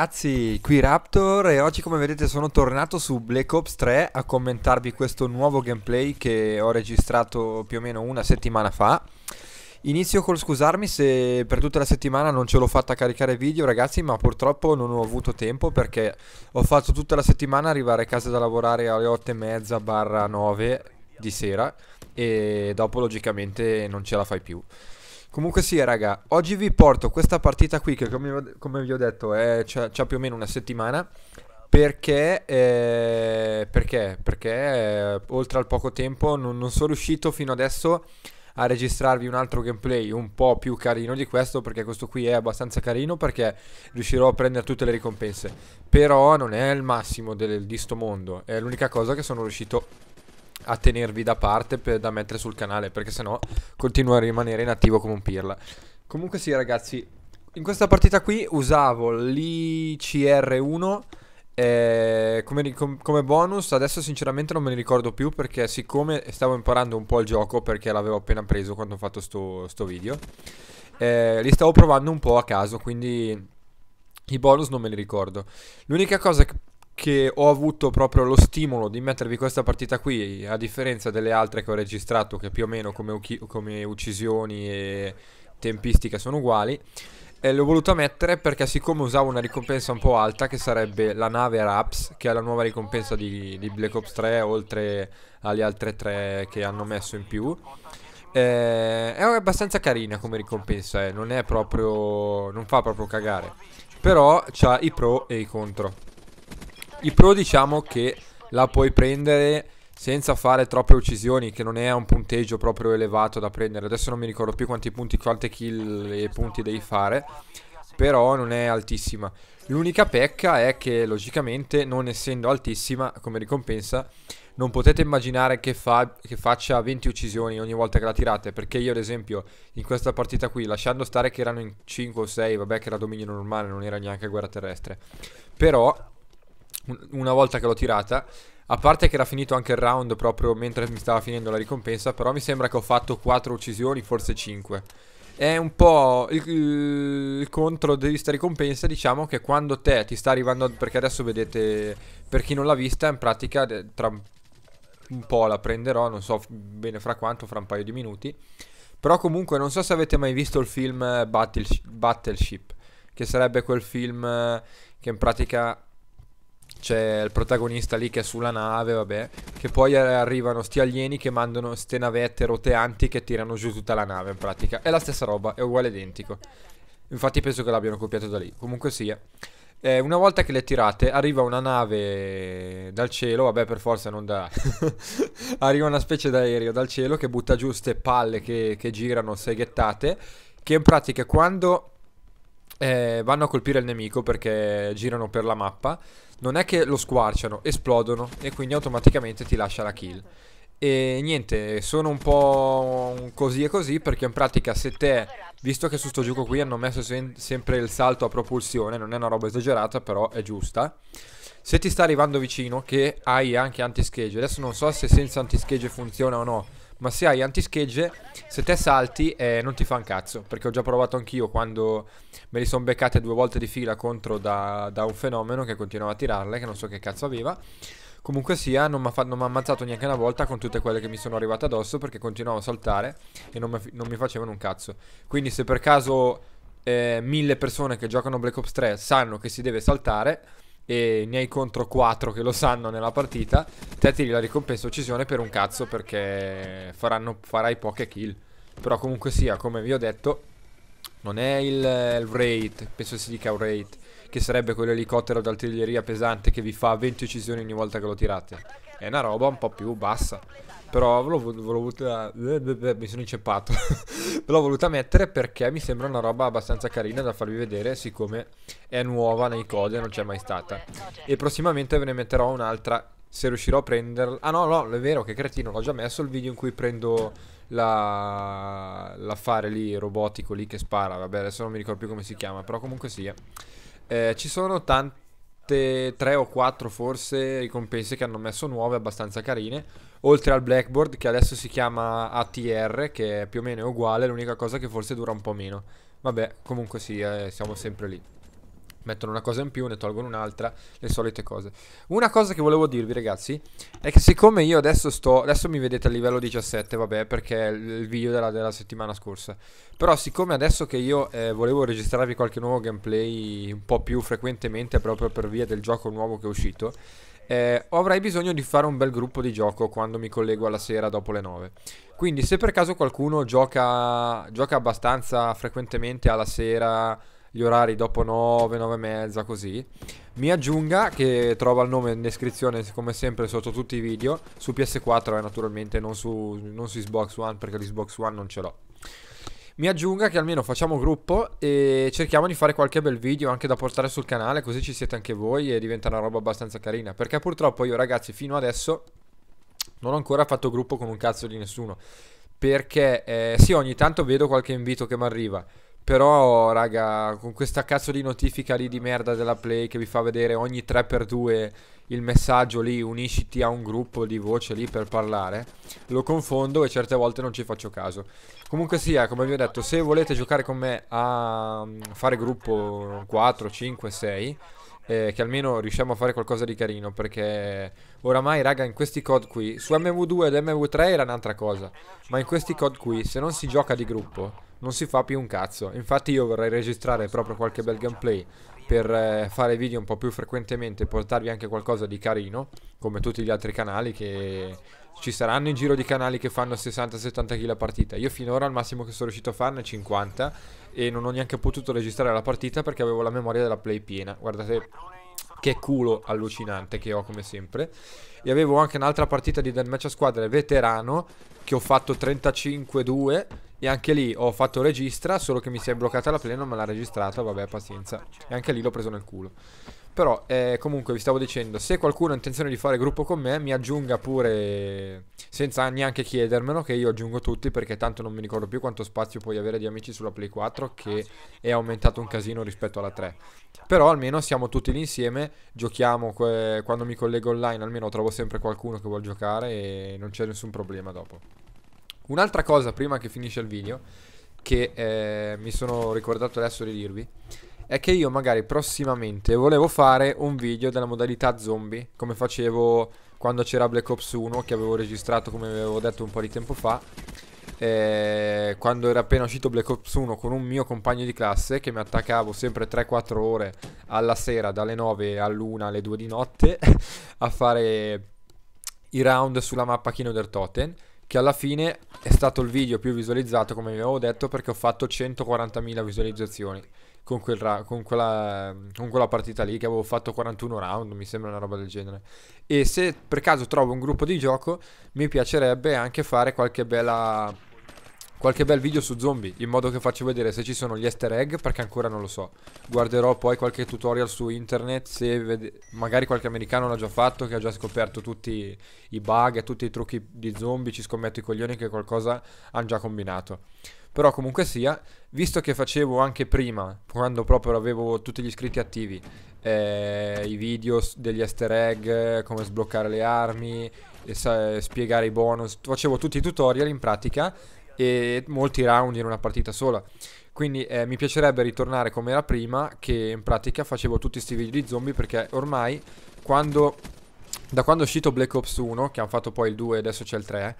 ragazzi, qui Raptor e oggi come vedete sono tornato su Black Ops 3 a commentarvi questo nuovo gameplay che ho registrato più o meno una settimana fa Inizio col scusarmi se per tutta la settimana non ce l'ho fatta caricare video ragazzi ma purtroppo non ho avuto tempo perché ho fatto tutta la settimana arrivare a casa da lavorare alle 8 8.30 barra 9 di sera e dopo logicamente non ce la fai più Comunque sì, raga, oggi vi porto questa partita qui che come, come vi ho detto è, eh, c'ha, c'ha, più o meno una settimana perché, eh, perché, perché eh, oltre al poco tempo non, non, sono riuscito fino adesso a registrarvi un altro gameplay un po' più carino di questo perché questo qui è abbastanza carino perché riuscirò a prendere tutte le ricompense però non è il massimo del, di sto mondo è l'unica cosa che sono riuscito a tenervi da parte per, da mettere sul canale, perché sennò continuo a rimanere inattivo come un pirla. Comunque sì ragazzi, in questa partita qui usavo l'ICR1 eh, come, com, come, bonus, adesso sinceramente non me ne ricordo più perché siccome stavo imparando un po' il gioco perché l'avevo appena preso quando ho fatto questo video, eh, li stavo provando un po' a caso, quindi i bonus non me li ricordo. L'unica cosa che che ho avuto proprio lo stimolo di mettervi questa partita qui, a differenza delle altre che ho registrato, che più o meno come, come uccisioni e tempistica sono uguali. E l'ho voluta mettere perché siccome usavo una ricompensa un po' alta che sarebbe la nave Raps che è la nuova ricompensa di, di Black Ops 3 oltre alle altre tre che hanno messo in più eh, è abbastanza carina come ricompensa eh, non è proprio non fa proprio cagare però ha i pro e i contro i pro diciamo che la puoi prendere senza fare troppe uccisioni, che non è un punteggio proprio elevato da prendere. Adesso non mi ricordo più quanti punti, quante kill e punti devi fare, però non è altissima. L'unica pecca è che logicamente non essendo altissima come ricompensa, non potete immaginare che, fa, che, faccia 20 uccisioni ogni volta che la tirate, perché io ad esempio in questa partita qui, lasciando stare che erano in 5 o 6, vabbè che era dominio normale, non era neanche guerra terrestre, però una volta che l'ho tirata. A parte che era finito anche il round proprio mentre mi stava finendo la ricompensa, però mi sembra che ho fatto 4 uccisioni, forse 5. È un po' il, il contro di questa ricompensa, diciamo che quando te ti sta arrivando, perché adesso vedete, per chi non l'ha vista, in pratica tra un po' la prenderò, non so bene fra quanto, fra un paio di minuti. Però comunque non so se avete mai visto il film Battleship, che sarebbe quel film eh, che in pratica c'è il protagonista lì che è sulla nave, vabbè, che poi arrivano sti alieni che mandano ste navette roteanti che tirano giù tutta la nave in pratica. È la stessa roba, è uguale identico. Infatti penso che l'abbiano copiato da lì, comunque sia. Eh, una volta che le tirate arriva una nave dal cielo, vabbè per forza non da... arriva una specie d'aereo dal cielo che butta giù ste palle che, che girano seghettate, che in pratica quando eh, vanno a colpire il nemico perché girano per la mappa, non è che lo squarciano, esplodono e quindi automaticamente ti lascia la kill. E niente, sono un po' così e così perché in pratica se te, visto che su sto gioco qui hanno messo se sempre il salto a propulsione, non è una roba esagerata però è giusta, se ti sta arrivando vicino che hai anche anti-schedge, adesso non so se senza anti-schedge funziona o no, ma se hai antischegge, se te salti eh, non ti fa un cazzo, perché ho già provato anch'io quando me li sono beccate due volte di fila contro da, da un fenomeno che continuava a tirarle, che non so che cazzo aveva. Comunque sia, non mi ha ammazzato neanche una volta con tutte quelle che mi sono arrivate addosso perché continuavo a saltare e non, non mi, facevano un cazzo. Quindi se per caso eh, mille persone che giocano Black Ops 3 sanno che si deve saltare e ne hai contro 4 che lo sanno nella partita, te tiri la ricompensa uccisione per un cazzo perché faranno, farai poche kill. Però comunque sia, come vi ho detto, non è il, il rate, penso si dica un rate, che sarebbe quell'elicottero d'artiglieria pesante che vi fa 20 uccisioni ogni volta che lo tirate. È una roba un po' più bassa. Però ve l'ho voluta... Mi sono inceppato. ve l'ho voluta mettere perché mi sembra una roba abbastanza carina da farvi vedere, siccome è nuova nei codi e non c'è mai stata. E prossimamente ve ne metterò un'altra se riuscirò a prenderla. Ah no, no, è vero che cretino, l'ho già messo il video in cui prendo l'affare lì robotico lì che spara. Vabbè, adesso non mi ricordo più come si chiama, però comunque sia. eh, ci sono tanti tutte tre o quattro forse ricompense che hanno messo nuove abbastanza carine oltre al blackboard che adesso si chiama ATR che è più o meno uguale l'unica cosa che forse dura un po' meno vabbè comunque sì eh, siamo sempre lì mettono una cosa in più, ne tolgono un'altra, le solite cose. Una cosa che volevo dirvi ragazzi è che siccome io adesso sto, adesso mi vedete a livello 17, vabbè perché è il video della, della settimana scorsa, però siccome adesso che io eh, volevo registrarvi qualche nuovo gameplay un po' più frequentemente proprio per via del gioco nuovo che è uscito, eh, avrai bisogno di fare un bel gruppo di gioco quando mi collego alla sera dopo le 9. Quindi se per caso qualcuno gioca, gioca abbastanza frequentemente alla sera gli orari dopo 9, 9 e mezza, così. Mi aggiunga, che trova il nome in descrizione come sempre sotto tutti i video, su PS4 eh, naturalmente, non su, non su Xbox One perché l'Xbox One non ce l'ho. Mi aggiunga che almeno facciamo gruppo e cerchiamo di fare qualche bel video anche da portare sul canale, così ci siete anche voi e diventa una roba abbastanza carina. Perché purtroppo io ragazzi fino adesso non ho ancora fatto gruppo con un cazzo di nessuno. Perché eh, sì, ogni tanto vedo qualche invito che mi arriva però, raga, con questa cazzo di notifica lì di merda della Play che vi fa vedere ogni 3x2 il messaggio lì, unisciti a un gruppo di voce lì per parlare, lo confondo e certe volte non ci faccio caso. Comunque sia, come vi ho detto, se volete giocare con me a mm, fare gruppo 4, 5, 6, eh, che almeno riusciamo a fare qualcosa di carino perché oramai raga in questi COD qui su MV2 ed MV3 era un'altra cosa ma in questi COD qui se non si gioca di gruppo non si fa più un cazzo. Infatti io vorrei registrare proprio qualche bel gameplay per eh, fare video un po' più frequentemente e portarvi anche qualcosa di carino, come tutti gli altri canali che ci saranno in giro di canali che fanno 60-70 kg a partita. Io finora al massimo che sono riuscito a farne 50 e non ho neanche potuto registrare la partita perché avevo la memoria della play piena. Guardate che culo allucinante che ho come sempre. E avevo anche un'altra partita di deathmatch a squadre veterano che ho fatto 35-2 e anche lì ho fatto registra, solo che mi si è bloccata la play, non me l'ha registrata, vabbè pazienza. E anche lì l'ho preso nel culo. Però eh, comunque vi stavo dicendo, se qualcuno ha intenzione di fare gruppo con me, mi aggiunga pure senza neanche chiedermelo, che io aggiungo tutti perché tanto non mi ricordo più quanto spazio puoi avere di amici sulla Play 4 che è aumentato un casino rispetto alla 3. Però almeno siamo tutti lì insieme, giochiamo quando mi collego online, almeno trovo sempre qualcuno che vuol giocare e non c'è nessun problema dopo. Un'altra cosa prima che finisce il video, che eh, mi sono ricordato adesso di dirvi, è che io magari prossimamente volevo fare un video della modalità zombie, come facevo quando c'era Black Ops 1, che avevo registrato come avevo detto un po' di tempo fa. Eh, quando era appena uscito Black Ops 1 con un mio compagno di classe che mi attaccavo sempre 3-4 ore alla sera dalle 9 all'1 alle 2 di notte a fare i round sulla mappa Kino del Totten che alla fine è stato il video più visualizzato, come vi avevo detto, perché ho fatto 140.000 visualizzazioni con, quel con, quella, con, quella, partita lì che avevo fatto 41 round, mi sembra una roba del genere. E se per caso trovo un gruppo di gioco, mi piacerebbe anche fare qualche bella qualche bel video su zombie in modo che faccio vedere se ci sono gli easter egg perché ancora non lo so guarderò poi qualche tutorial su internet se vede... magari qualche americano l'ha già fatto che ha già scoperto tutti i bug e tutti i trucchi di zombie ci scommetto i coglioni che qualcosa hanno già combinato però comunque sia visto che facevo anche prima quando proprio avevo tutti gli iscritti attivi eh, i video degli easter egg come sbloccare le armi e spiegare i bonus facevo tutti i tutorial in pratica e molti round in una partita sola. Quindi eh, mi piacerebbe ritornare come era prima, che in pratica facevo tutti questi video di zombie perché ormai quando, da quando è uscito Black Ops 1, che hanno fatto poi il 2 e adesso c'è il 3,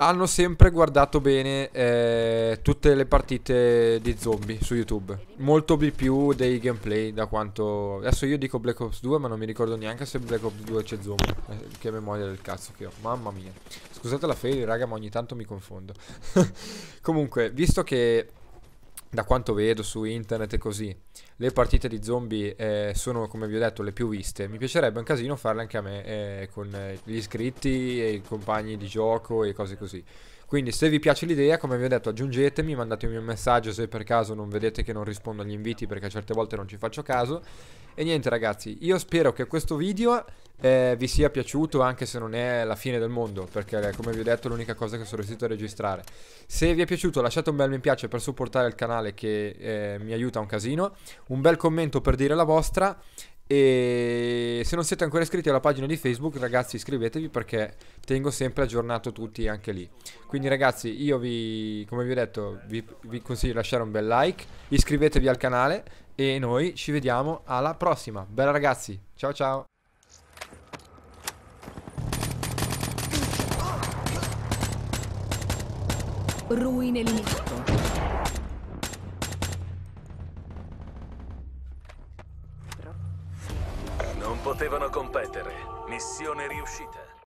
hanno sempre guardato bene eh, tutte le partite di zombie su YouTube. Molto di più dei gameplay da quanto... Adesso io dico Black Ops 2 ma non mi ricordo neanche se Black Ops 2 c'è zombie. Eh, che memoria del cazzo che ho. Mamma mia. Scusate la fail raga ma ogni tanto mi confondo. Comunque, visto che da quanto vedo su internet e così, le partite di zombie eh, sono, come vi ho detto, le più viste. Mi piacerebbe un casino farle anche a me, eh, con eh, gli iscritti e i compagni di gioco e cose così. Quindi se vi piace l'idea, come vi ho detto, aggiungetemi, mandatemi un messaggio se per caso non vedete che non rispondo agli inviti perché certe volte non ci faccio caso. E niente ragazzi, io spero che questo video eh, vi sia piaciuto anche se non è la fine del mondo perché come vi ho detto è l'unica cosa che sono riuscito a registrare se vi è piaciuto lasciate un bel mi piace per supportare il canale che eh, mi aiuta un casino un bel commento per dire la vostra e se non siete ancora iscritti alla pagina di Facebook, ragazzi, iscrivetevi perché tengo sempre aggiornato tutti anche lì. Quindi, ragazzi, io vi, come vi ho detto, vi, vi consiglio di lasciare un bel like, iscrivetevi al canale e noi ci vediamo alla prossima. Bella, ragazzi, ciao ciao. Ruine lì. potevano competere. Missione riuscita.